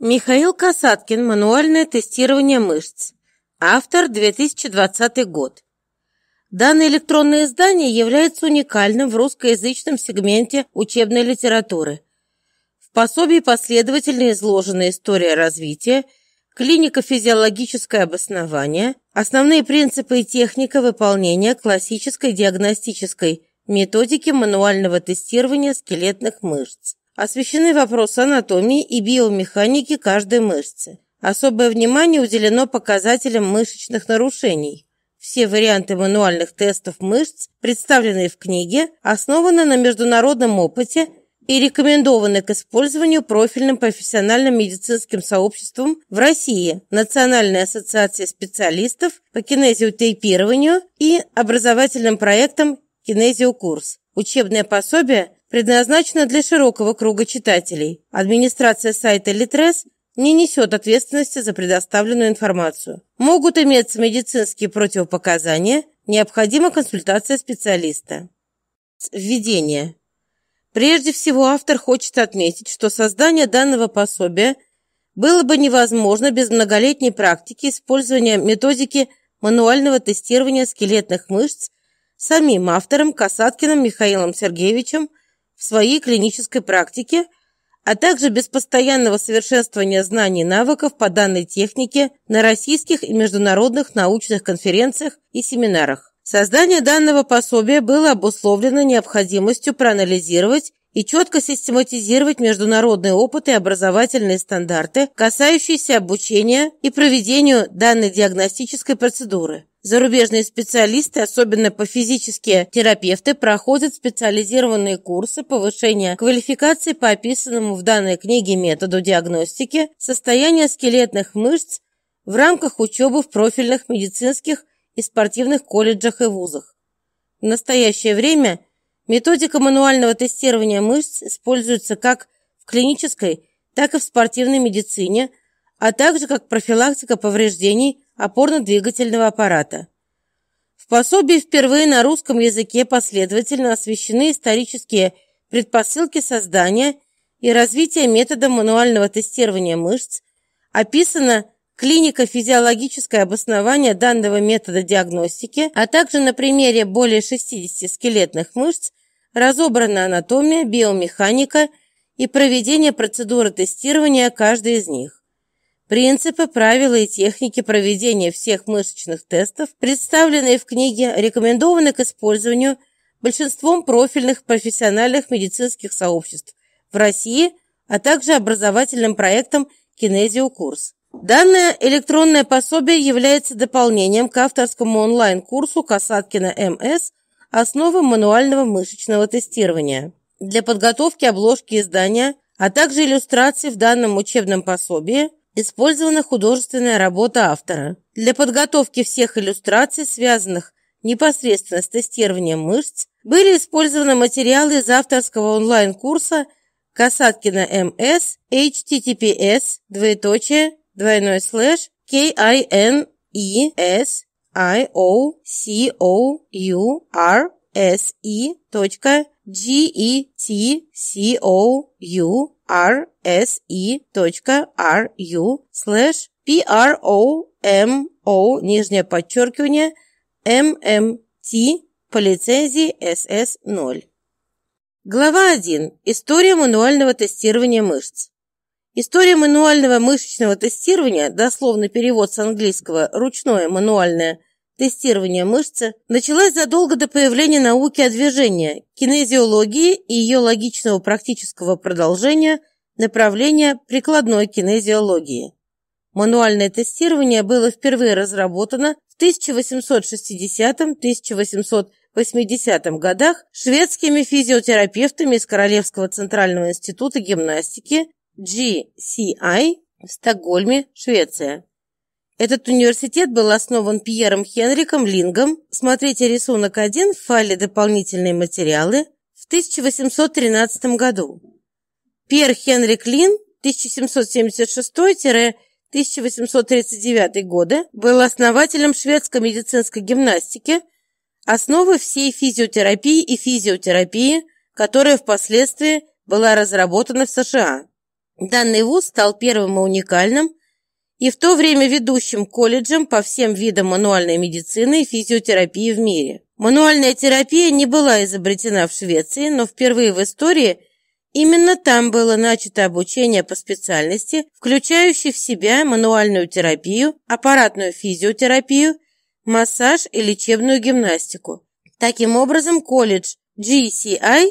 Михаил Касаткин. Мануальное тестирование мышц. Автор 2020 год. Данное электронное издание является уникальным в русскоязычном сегменте учебной литературы. В пособии последовательно изложена история развития, клинико-физиологическое обоснование, основные принципы и техника выполнения классической диагностической методики мануального тестирования скелетных мышц. Освещены вопросы анатомии и биомеханики каждой мышцы. Особое внимание уделено показателям мышечных нарушений. Все варианты мануальных тестов мышц, представленные в книге, основаны на международном опыте и рекомендованы к использованию профильным профессиональным медицинским сообществом в России, Национальной ассоциации специалистов по кинезиотейпированию и образовательным проектом «Кинезиокурс». Учебное пособие предназначена для широкого круга читателей. Администрация сайта Литрес не несет ответственности за предоставленную информацию. Могут иметься медицинские противопоказания, необходима консультация специалиста. Введение. Прежде всего, автор хочет отметить, что создание данного пособия было бы невозможно без многолетней практики использования методики мануального тестирования скелетных мышц самим автором Касаткиным Михаилом Сергеевичем – в своей клинической практике, а также без постоянного совершенствования знаний и навыков по данной технике на российских и международных научных конференциях и семинарах. Создание данного пособия было обусловлено необходимостью проанализировать и четко систематизировать международный опыт и образовательные стандарты, касающиеся обучения и проведению данной диагностической процедуры. Зарубежные специалисты, особенно по физические терапевты, проходят специализированные курсы повышения квалификации по описанному в данной книге методу диагностики состояния скелетных мышц в рамках учебы в профильных медицинских и спортивных колледжах и вузах. В настоящее время Методика мануального тестирования мышц используется как в клинической, так и в спортивной медицине, а также как профилактика повреждений опорно-двигательного аппарата. В пособии впервые на русском языке последовательно освещены исторические предпосылки создания и развития метода мануального тестирования мышц, описано Клиника физиологическое обоснование данного метода диагностики, а также на примере более 60 скелетных мышц разобрана анатомия, биомеханика и проведение процедуры тестирования каждой из них. Принципы, правила и техники проведения всех мышечных тестов, представленные в книге, рекомендованы к использованию большинством профильных профессиональных медицинских сообществ в России, а также образовательным проектом «Кинезиокурс». Данное электронное пособие является дополнением к авторскому онлайн-курсу Касаткина МС «Основы мануального мышечного тестирования». Для подготовки обложки издания, а также иллюстраций в данном учебном пособии использована художественная работа автора. Для подготовки всех иллюстраций, связанных непосредственно с тестированием мышц, были использованы материалы из авторского онлайн-курса Касаткина МС HTTPS двоеточие двойной слэш K-I-N-E-S i o c o u r s e точка g e t c o u r s e точка r u слэш p r o m o нижнее подчеркивание m m t по лицензии SS 0. Глава 1. История мануального тестирования мышц. История мануального мышечного тестирования, дословный перевод с английского «ручное мануальное», тестирование мышцы началась задолго до появления науки о движении, кинезиологии и ее логичного практического продолжения направления прикладной кинезиологии. Мануальное тестирование было впервые разработано в 1860-1880 годах шведскими физиотерапевтами из Королевского центрального института гимнастики GCI в Стокгольме, Швеция. Этот университет был основан Пьером Хенриком Лингом, смотрите рисунок 1 в файле «Дополнительные материалы» в 1813 году. Пьер Хенрик Лин 1776-1839 годы был основателем шведской медицинской гимнастики, основы всей физиотерапии и физиотерапии, которая впоследствии была разработана в США. Данный вуз стал первым и уникальным и в то время ведущим колледжем по всем видам мануальной медицины и физиотерапии в мире. Мануальная терапия не была изобретена в Швеции, но впервые в истории именно там было начато обучение по специальности, включающей в себя мануальную терапию, аппаратную физиотерапию, массаж и лечебную гимнастику. Таким образом, колледж GCI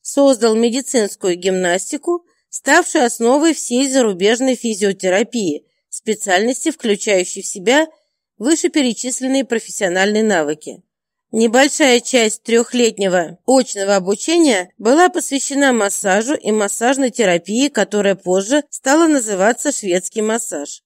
создал медицинскую гимнастику, Ставшей основой всей зарубежной физиотерапии, специальности, включающей в себя вышеперечисленные профессиональные навыки. Небольшая часть трехлетнего очного обучения была посвящена массажу и массажной терапии, которая позже стала называться шведский массаж.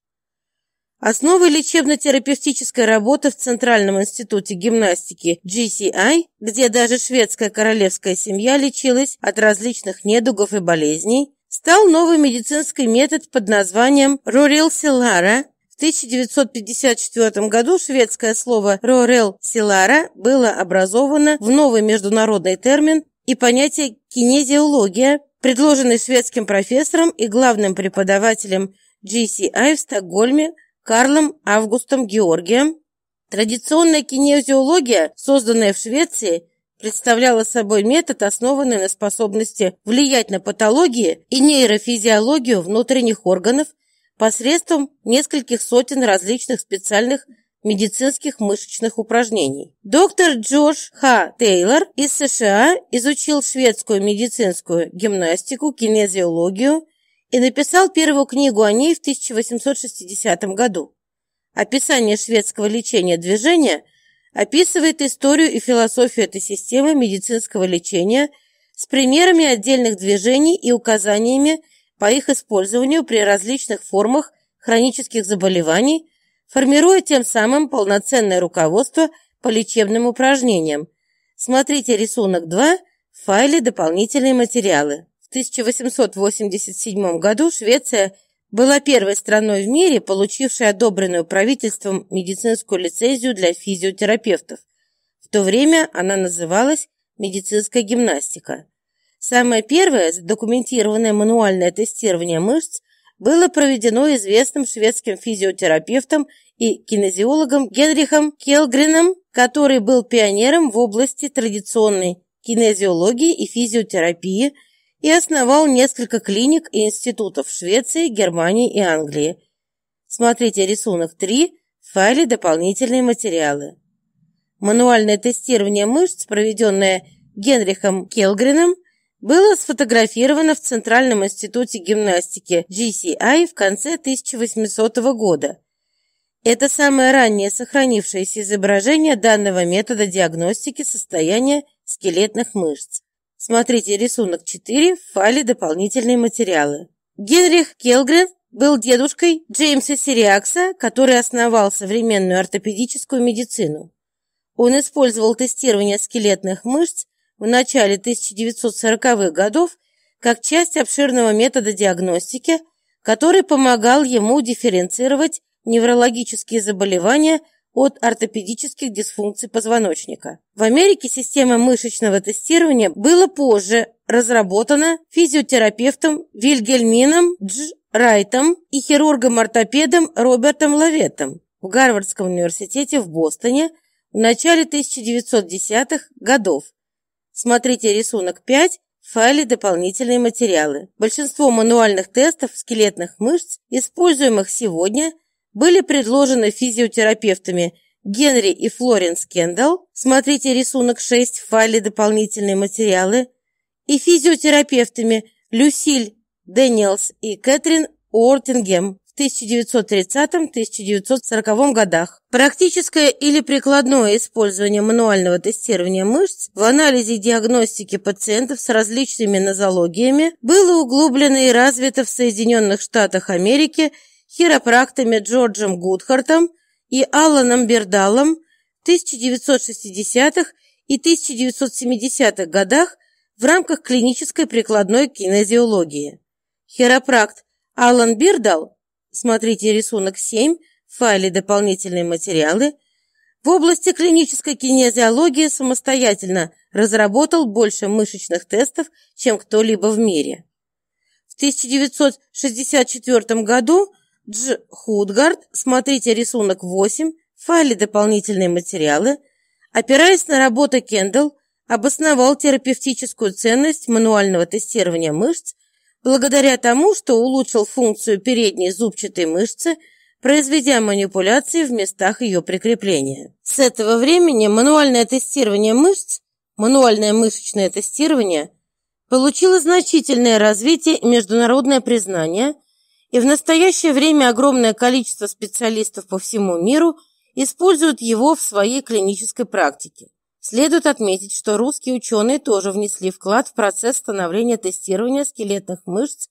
Основой лечебно-терапевтической работы в Центральном институте гимнастики GCI, где даже шведская королевская семья лечилась от различных недугов и болезней, стал новый медицинский метод под названием Рорелсилара. В 1954 году шведское слово Рорелсилара было образовано в новый международный термин и понятие кинезиология, предложенный шведским профессором и главным преподавателем GCI в Стокгольме Карлом Августом Георгием. Традиционная кинезиология, созданная в Швеции, представляла собой метод, основанный на способности влиять на патологии и нейрофизиологию внутренних органов посредством нескольких сотен различных специальных медицинских мышечных упражнений. Доктор Джордж Х. Тейлор из США изучил шведскую медицинскую гимнастику, кинезиологию и написал первую книгу о ней в 1860 году. Описание шведского лечения движения описывает историю и философию этой системы медицинского лечения с примерами отдельных движений и указаниями по их использованию при различных формах хронических заболеваний, формируя тем самым полноценное руководство по лечебным упражнениям. Смотрите рисунок 2 в файле «Дополнительные материалы». В 1887 году Швеция – была первой страной в мире, получившей одобренную правительством медицинскую лицензию для физиотерапевтов. В то время она называлась медицинская гимнастика. Самое первое задокументированное мануальное тестирование мышц было проведено известным шведским физиотерапевтом и кинезиологом Генрихом Келгрином, который был пионером в области традиционной кинезиологии и физиотерапии – и основал несколько клиник и институтов в Швеции, Германии и Англии. Смотрите рисунок 3 в файле «Дополнительные материалы». Мануальное тестирование мышц, проведенное Генрихом Келгрином, было сфотографировано в Центральном институте гимнастики GCI в конце 1800 года. Это самое раннее сохранившееся изображение данного метода диагностики состояния скелетных мышц. Смотрите рисунок 4 в файле «Дополнительные материалы». Генрих Келгрен был дедушкой Джеймса Сириакса, который основал современную ортопедическую медицину. Он использовал тестирование скелетных мышц в начале 1940-х годов как часть обширного метода диагностики, который помогал ему дифференцировать неврологические заболевания от ортопедических дисфункций позвоночника. В Америке система мышечного тестирования была позже разработана физиотерапевтом Вильгельмином Дж. Райтом и хирургом-ортопедом Робертом Лаветом в Гарвардском университете в Бостоне в начале 1910-х годов. Смотрите рисунок 5 в файле «Дополнительные материалы». Большинство мануальных тестов скелетных мышц, используемых сегодня, были предложены физиотерапевтами Генри и Флоренс Кендалл, смотрите рисунок 6 в файле «Дополнительные материалы», и физиотерапевтами Люсиль Дэниелс и Кэтрин Ортингем в 1930-1940 годах. Практическое или прикладное использование мануального тестирования мышц в анализе и диагностике пациентов с различными нозологиями было углублено и развито в Соединенных Штатах Америки – хиропрактами Джорджем Гудхартом и Алланом Бердалом в 1960-х и 1970-х годах в рамках клинической прикладной кинезиологии. Хиропракт Аллан Бирдал, смотрите рисунок 7 в файле «Дополнительные материалы», в области клинической кинезиологии самостоятельно разработал больше мышечных тестов, чем кто-либо в мире. В 1964 году Дж. Худгард, смотрите рисунок 8, в «Дополнительные материалы», опираясь на работу Кендалл, обосновал терапевтическую ценность мануального тестирования мышц благодаря тому, что улучшил функцию передней зубчатой мышцы, произведя манипуляции в местах ее прикрепления. С этого времени мануальное тестирование мышц, мануальное мышечное тестирование, получило значительное развитие и международное признание, и в настоящее время огромное количество специалистов по всему миру используют его в своей клинической практике. Следует отметить, что русские ученые тоже внесли вклад в процесс становления тестирования скелетных мышц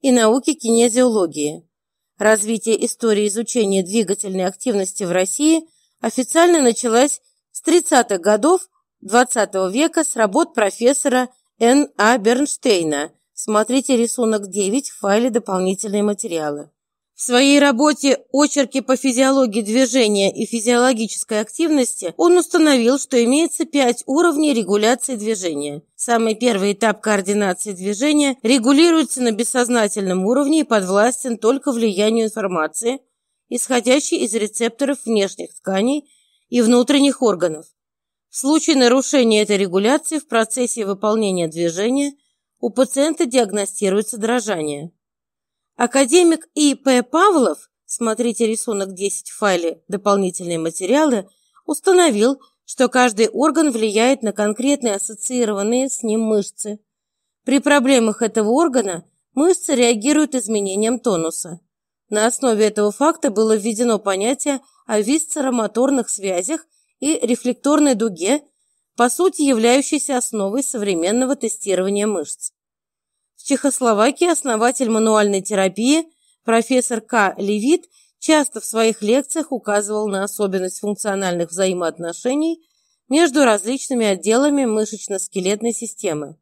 и науки кинезиологии. Развитие истории изучения двигательной активности в России официально началось с 30-х годов XX -го века с работ профессора Н. А. Бернштейна – Смотрите рисунок 9 в файле «Дополнительные материалы». В своей работе «Очерки по физиологии движения и физиологической активности» он установил, что имеется пять уровней регуляции движения. Самый первый этап координации движения регулируется на бессознательном уровне и подвластен только влиянию информации, исходящей из рецепторов внешних тканей и внутренних органов. В случае нарушения этой регуляции в процессе выполнения движения – у пациента диагностируется дрожание. Академик И.П. Павлов, смотрите рисунок 10 в файле «Дополнительные материалы», установил, что каждый орган влияет на конкретные ассоциированные с ним мышцы. При проблемах этого органа мышцы реагируют изменением тонуса. На основе этого факта было введено понятие о висцеромоторных связях и рефлекторной дуге, по сути являющейся основой современного тестирования мышц. В Чехословакии основатель мануальной терапии профессор К. Левит часто в своих лекциях указывал на особенность функциональных взаимоотношений между различными отделами мышечно-скелетной системы.